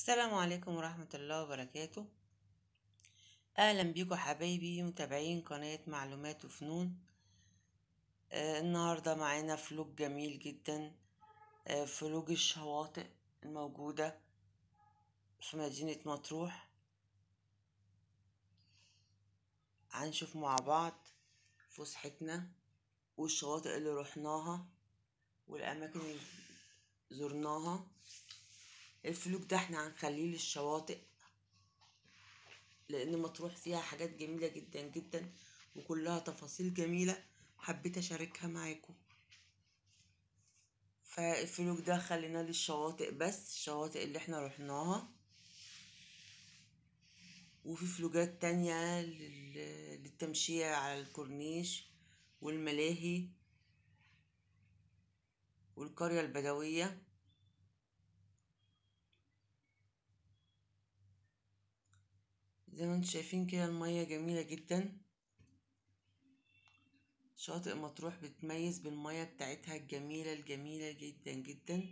السلام عليكم ورحمة الله وبركاته أهلا بيكم حبايبي متابعين قناة معلومات وفنون آه النهاردة معانا فلوج جميل جدا آه فلوج الشواطئ الموجودة في مدينة مطروح هنشوف مع بعض فسحتنا والشواطئ اللي رحناها والأماكن اللي زرناها الفلوك ده احنا هنخليه للشواطئ لان مطروح فيها حاجات جميله جدا جدا وكلها تفاصيل جميله حبيت اشاركها معاكم فالفلوك ده خليناه للشواطئ بس الشواطئ اللي احنا رحناها وفي فلوجات تانية للتمشية على الكورنيش والملاهي والقرية البدوية زي ما انتم شايفين كده المية جميلة جدا شاطئ مطروح بتميز بالمية بتاعتها الجميلة الجميلة جدا جدا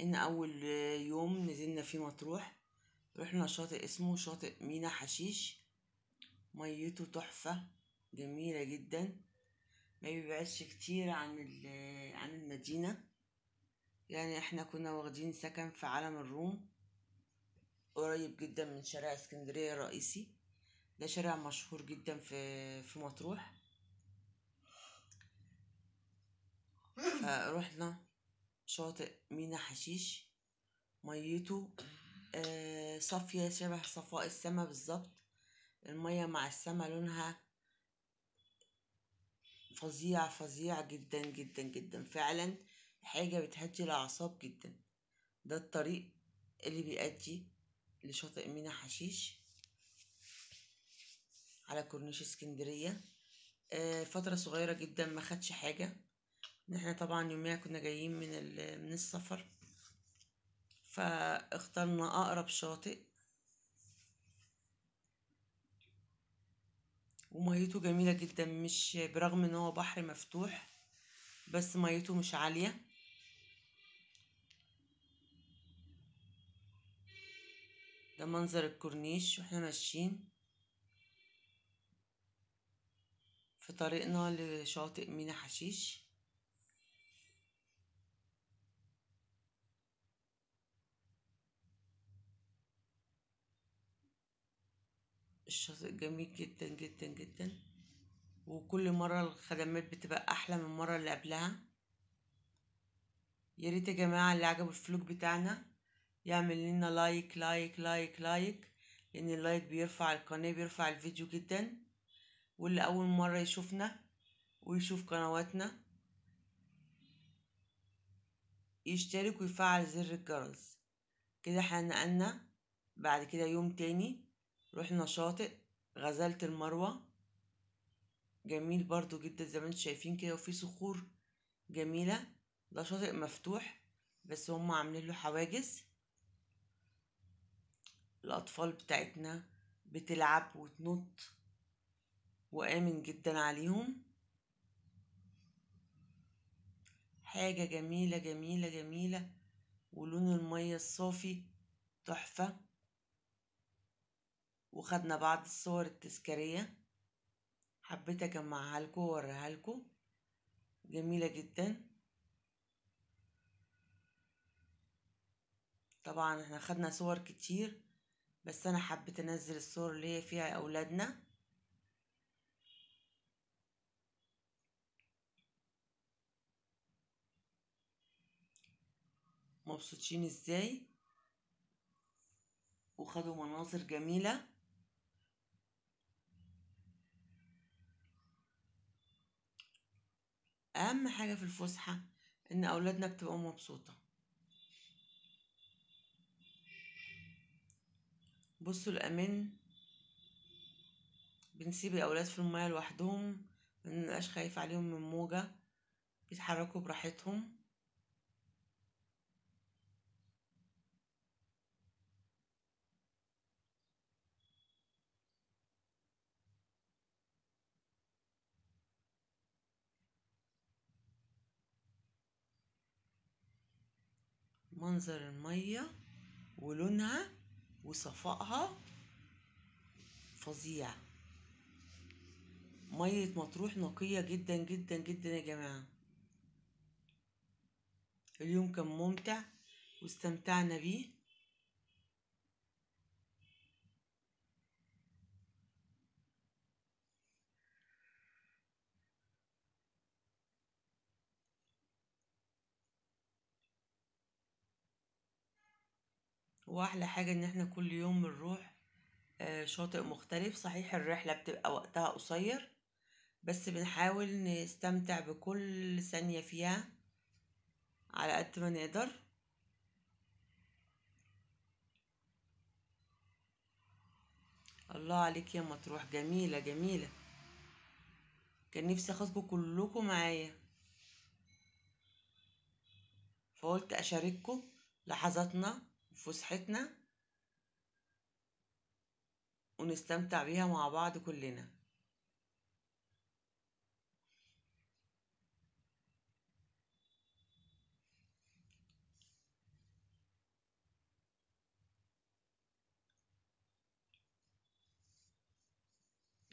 ان اول يوم نزلنا فيه مطروح رحنا شاطئ اسمه شاطئ مينا حشيش ميته تحفة جميلة جدا ما بيبعدش كتير عن عن المدينة يعني احنا كنا واخدين سكن في عالم الروم قريب جدا من شارع اسكندرية الرئيسي ده شارع مشهور جدا في في مطروح فروحنا شاطئ مينا حشيش ميته آه، صافية شبه صفاء السما بالظبط المية مع السما لونها فظيع فظيع جدا جدا جدا فعلا حاجة بتهدي الأعصاب جدا ده الطريق اللي بيأدي لشاطئ مينا حشيش على كورنيش اسكندرية آه، فترة صغيرة جدا ما خدش حاجة احنا طبعا يوميها كنا جايين من من السفر فاخترنا اقرب شاطئ وميته جميلة جدا مش برغم ان هو بحر مفتوح بس ميته مش عالية ده منظر الكورنيش واحنا ماشيين في طريقنا لشاطئ مينا حشيش الشاطئ جميل جدا جدا جدا وكل مرة الخدمات بتبقى أحلى من المرة اللي قبلها ياريت يا جماعة اللي عجبوا الفلوج بتاعنا يعمل لنا لايك لايك لايك لايك لان اللايك بيرفع القناة بيرفع الفيديو جدا واللي اول مرة يشوفنا ويشوف قنواتنا يشترك ويفعل زر الجرس كده احنا نقلنا بعد كده يوم تاني رحنا شاطئ غزلت المروة جميل برضو جدا زي ما انتم شايفين كده وفي صخور جميلة ده شاطئ مفتوح بس هم عاملين له حواجز الأطفال بتاعتنا بتلعب وتنط وآمن جدا عليهم حاجة جميلة جميلة جميلة ولون المية الصافي تحفة وخدنا بعض الصور التذكارية حبيت أجمعها لكم وأوريها لكم جميلة جدا طبعا احنا خدنا صور كتير بس انا حبيت انزل الصور اللي هي فيها اولادنا مبسوطين ازاي وخدوا مناظر جميلة اهم حاجة في الفسحة ان اولادنا بتبقى مبسوطة بصوا الأمان بنسيب الأولاد في المية لوحدهم منبقاش خايف عليهم من موجة بيتحركوا براحتهم منظر المية ولونها وصفائها فظيع مية مطروح نقية جدا جدا جدا يا جماعة اليوم كان ممتع واستمتعنا بيه واحلى حاجة ان احنا كل يوم بنروح آه، شاطئ مختلف صحيح الرحلة بتبقى وقتها قصير بس بنحاول نستمتع بكل ثانية فيها على قد ما نقدر الله عليك يا مطروح جميلة جميلة كان نفسي اخدكم كلكم معايا فقلت اشارككم لحظاتنا فسحتنا ونستمتع بيها مع بعض كلنا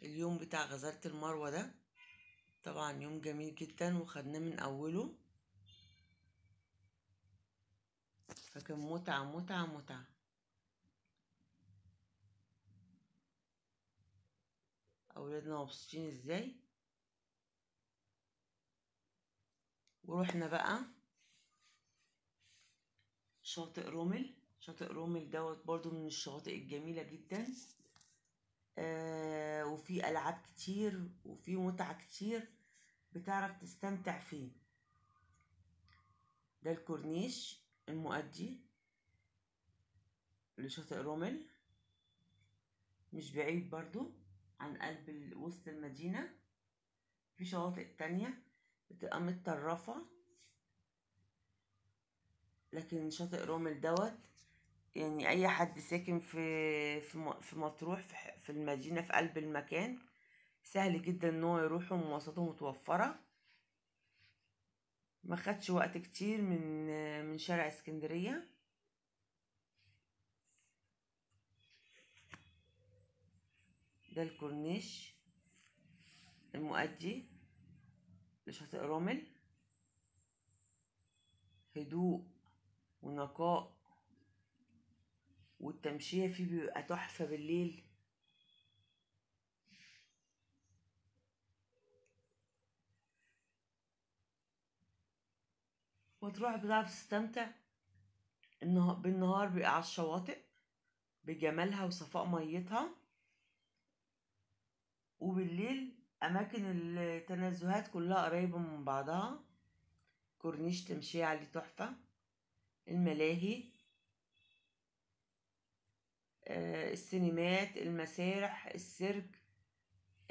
اليوم بتاع غزالة المروة ده طبعا يوم جميل جدا وخدناه من أوله لكن متعة متعة متعة أولادنا مبسوطين ازاي ورحنا بقى شاطئ رومل شاطئ رومل دوت برضو من الشواطئ الجميلة جدا آه وفي ألعاب كتير وفي متعة كتير بتعرف تستمتع فيه ده الكورنيش المؤدي لشاطئ رومل مش بعيد برضو عن قلب وسط المدينة في شواطئ تانية بتبقى متطرفة لكن شاطئ رومل دوت يعني أي حد ساكن في في مطروح في المدينة في قلب المكان سهل جدا ان هو يروح ومواصلاته متوفرة ما خدش وقت كتير من من شارع اسكندريه ده الكورنيش المؤدي لشاطئ رمل هدوء ونقاء والتمشية فيه بيبقى تحفة بالليل وتروح بتعرف تستمتع بالنهار بقى على الشواطئ بجمالها وصفاء ميتها وبالليل أماكن التنزهات كلها قريبة من بعضها كورنيش تمشي عليه تحفة الملاهي آه، السينمات المسارح السيرك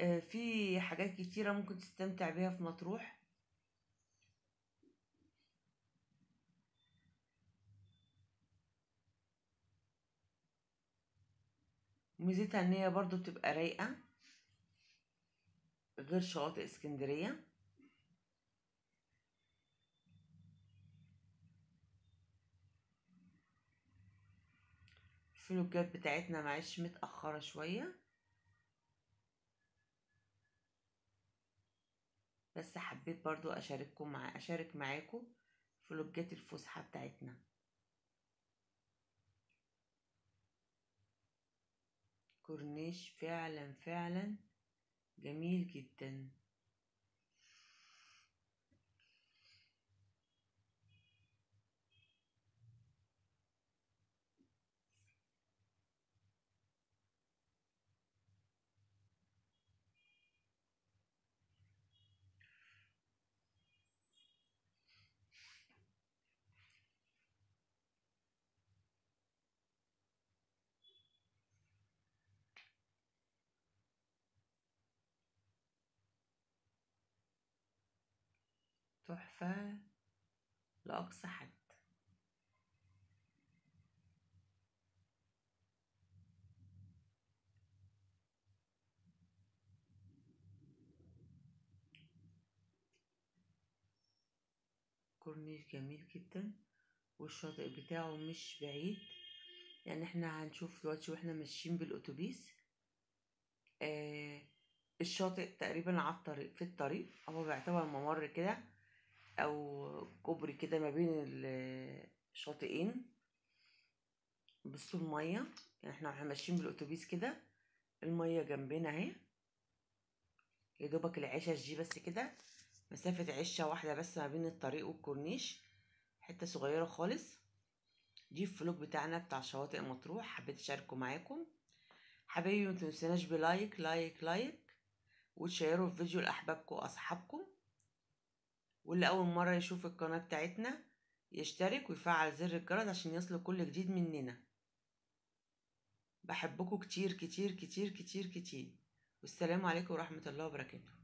آه، في حاجات كتيرة ممكن تستمتع بيها في مطروح ميزتها ان هي برضو بتبقى رايقة غير شواطئ اسكندرية الفلوجات بتاعتنا معلش متأخرة شوية بس حبيت برضو أشارككم مع أشارك معاكم فلوجات الفسحة بتاعتنا كورنيش فعلا فعلا جميل جدا تحفة لأقصى حد كورنيش جميل جدا والشاطئ بتاعه مش بعيد يعني احنا هنشوف دلوقتي واحنا ماشيين بالاتوبيس آه الشاطئ تقريبا على الطريق في الطريق هو بيعتبر ممر كده او كوبري كده ما بين الشاطئين بصوا الميه يعني احنا واحنا ماشيين بالاتوبيس كده الميه جنبنا اهي يا دوبك العشش دي بس كده مسافه عشه واحده بس ما بين الطريق والكورنيش حته صغيره خالص دي الفلوج بتاعنا بتاع شواطئ مطروح حبيت اشاركه معاكم حبايبي ما تنسوناش بلايك لايك لايك وتشيروا الفيديو لاحبابكم واصحابكم واللي أول مرة يشوف القناة بتاعتنا يشترك ويفعل زر الجرس عشان يصله كل جديد مننا بحبكم كتير كتير كتير كتير كتير والسلام عليكم ورحمة الله وبركاته